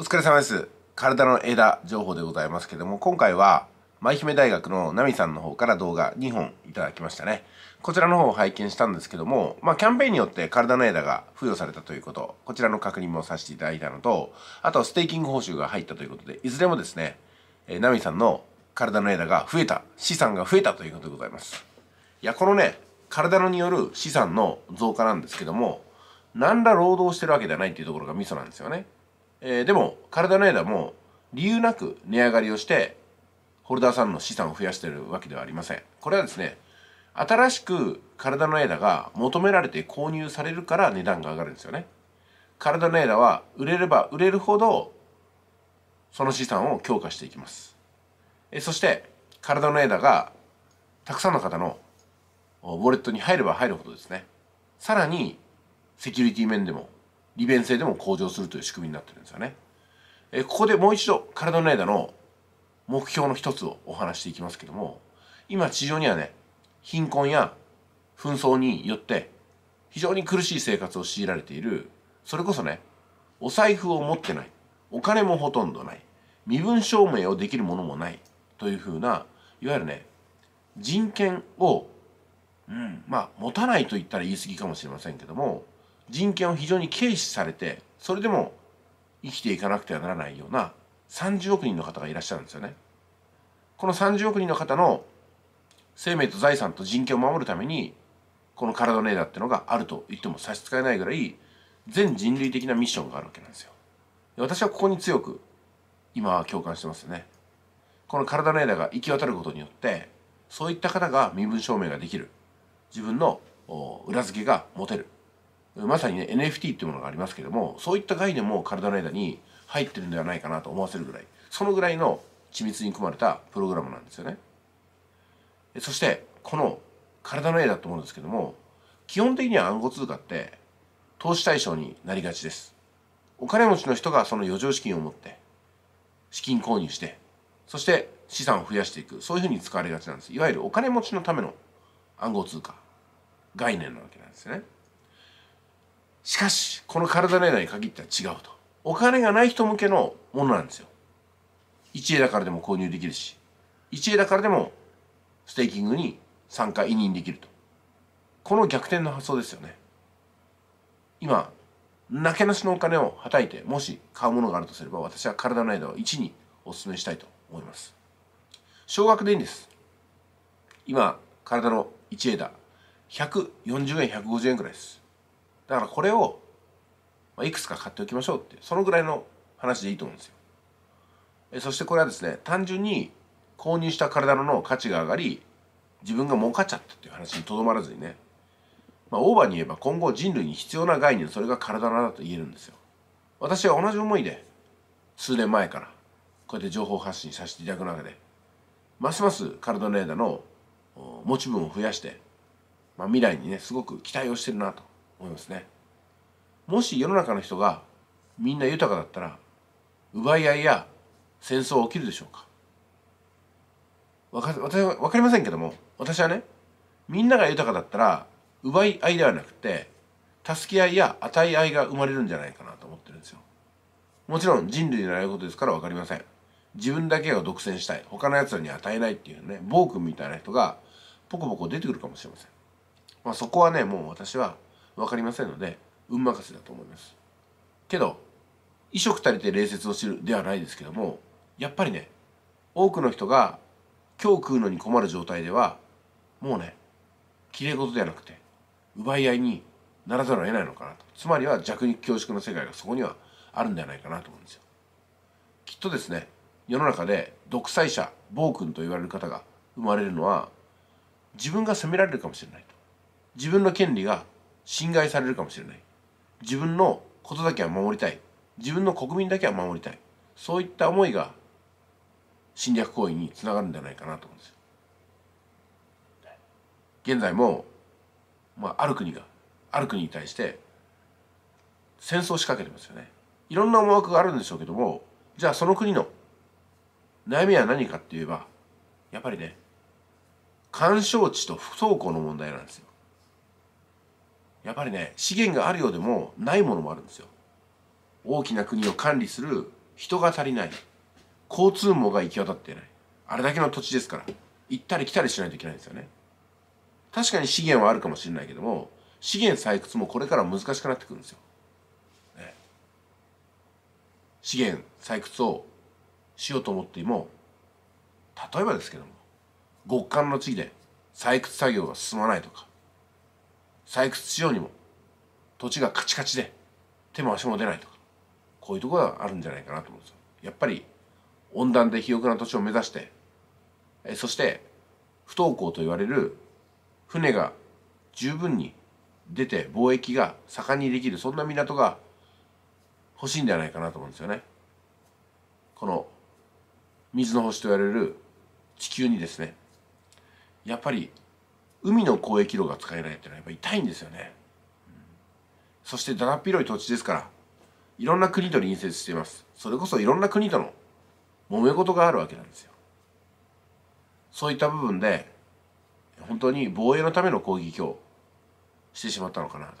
お疲れ様です。体の枝情報でございますけども、今回は舞姫大学のナミさんの方から動画2本いただきましたね。こちらの方を拝見したんですけども、まあ、キャンペーンによって体の枝が付与されたということ、こちらの確認もさせていただいたのと、あとステーキング報酬が入ったということで、いずれもですね、えナミさんの体の枝が増えた、資産が増えたということでございます。いや、このね、体のによる資産の増加なんですけども、何ら労働してるわけではないっていうところがミソなんですよね。えー、でも、体の枝も理由なく値上がりをして、ホルダーさんの資産を増やしてるわけではありません。これはですね、新しく体の枝が求められて購入されるから値段が上がるんですよね。体の枝は売れれば売れるほどその資産を強化していきます。えそして体の枝がたくさんの方のウォレットに入れば入るほどですね。さらにセキュリティ面でも利便性でも向上するという仕組みになってるんですよね。えここでもう一度体の間の目標の一つをお話していきますけども今地上にはね貧困や紛争によって非常に苦しい生活を強いられているそれこそねお財布を持ってないお金もほとんどない身分証明をできるものもないというふうないわゆるね人権を、うん、まあ持たないと言ったら言い過ぎかもしれませんけども人権を非常に軽視されてそれでも生きていかなくてはならないような30億人の方がいらっしゃるんですよね。この30億人の方の生命と財産と人権を守るためにこの体のネーダってのがあると言っても差し支えないぐらい全人類的なミッションがあるわけなんですよ。私はここに強く今は共感してますね。この体のネーダが行き渡ることによってそういった方が身分証明ができる自分の裏付けが持てるまさにね NFT っていうものがありますけどもそういった概念も体の間に入ってるんではないかなと思わせるぐらいそのぐらいの緻密に組まれたプログラムなんですよねそしてこの体の絵だと思うんですけども基本的には暗号通貨って投資対象になりがちですお金持ちの人がその余剰資金を持って資金購入してそして資産を増やしていくそういうふうに使われがちなんですいわゆるお金持ちのための暗号通貨概念なわけなんですよねしかしこの体の枝に限っては違うとお金がない人向けのものなんですよ一枝からでも購入できるし一枝からでもステーキングに参加委任できるとこの逆転の発想ですよね今なけなしのお金をはたいてもし買うものがあるとすれば私は体の枝を1にお勧めしたいと思います少額でいいんです今体の1枝140円150円くらいですだからこれを、まあ、いくつか買っておきましょうってそのぐらいの話でいいと思うんですよえそしてこれはですね単純に購入した体のの価値が上がり自分が儲かっちゃったっていう話にとどまらずにね、まあ、オーバーに言えば今後人類に必要な概念それが体だと言えるんですよ私は同じ思いで数年前からこうやって情報発信させていただく中でますます体の枝の持ち分を増やして、まあ、未来にねすごく期待をしてるなと思いますねもし世の中の人がみんな豊かだったら奪い合いや戦争は起きるでしょうかわか私は分かりませんけども私はねみんなが豊かだったら奪い合いではなくて助け合いや与え合いが生まれるんじゃないかなと思ってるんですよもちろん人類のれることですから分かりません自分だけが独占したい他のやつらに与えないっていうね暴君みたいな人がポコポコ出てくるかもしれませんまあそこはねもう私は分かりませんので運任せだと思いますけど異色足りて礼節を知るではないですけどもやっぱりね多くの人が今日食うのに困る状態ではもうねきれい事ではなくて奪い合いにならざるを得ないのかなとつまりは弱肉強食の世界がそこにはあるんではないかなと思うんですよきっとですね世の中で独裁者暴君と言われる方が生まれるのは自分が責められるかもしれないと自分の権利が侵害されるかもしれない自分のことだけは守りたい自分の国民だけは守りたいそういった思いが侵略行為につながるんじゃないかなと思うんですよ。現在も、まあ、ある国がある国に対して戦争を仕掛けてますよね。いろんな思惑があるんでしょうけどもじゃあその国の悩みは何かって言えばやっぱりね干渉地と不走行の問題なんですよ。やっぱりね資源があるようでもないものもあるんですよ大きな国を管理する人が足りない交通網が行き渡ってないあれだけの土地ですから行ったり来たりしないといけないんですよね確かに資源はあるかもしれないけども資源採掘もこれから難しくなってくるんですよ、ね、資源採掘をしようと思っても例えばですけども極寒の地で採掘作業が進まないとか採掘しようにも土地がカチカチで手も足も出ないとかこういうところがあるんじゃないかなと思うんですよ。やっぱり温暖で肥沃な土地を目指してえそして不登校と言われる船が十分に出て貿易が盛んにできるそんな港が欲しいんではないかなと思うんですよね。この水の星と言われる地球にですねやっぱり海の交易路が使えないっていうのはやっぱ痛いんですよね、うん、そしてだだっ広い土地ですからいろんな国と隣接していますそれこそいろんな国との揉め事があるわけなんですよそういった部分で本当に防衛のための攻撃をしてしまったのかなと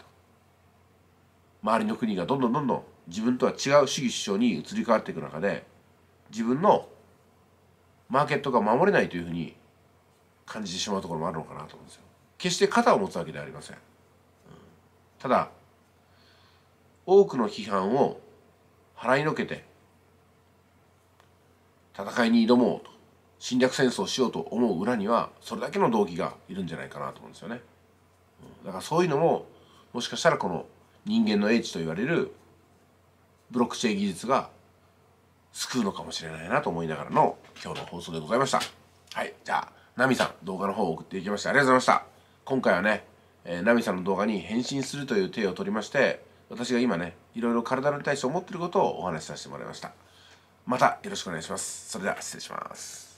周りの国がどんどんどんどん自分とは違う主義主張に移り変わっていく中で自分のマーケットが守れないというふうに感じてしまうところもあるのかなと思うんですよ。決して肩を持つわけではありません。ただ多くの批判を払いのけて戦いに挑もうと侵略戦争をしようと思う裏にはそれだけの動機がいるんじゃないかなと思うんですよね。だからそういうのももしかしたらこの人間の英知と言われるブロックチェーン技術が救うのかもしれないなと思いながらの今日の放送でございました。はい、じゃあナミさん、動画の方を送っていきましてありがとうございました。今回はね、えー、ナミさんの動画に返信するという手を取りまして、私が今ね、いろいろ体に対して思ってることをお話しさせてもらいました。またよろしくお願いします。それでは失礼します。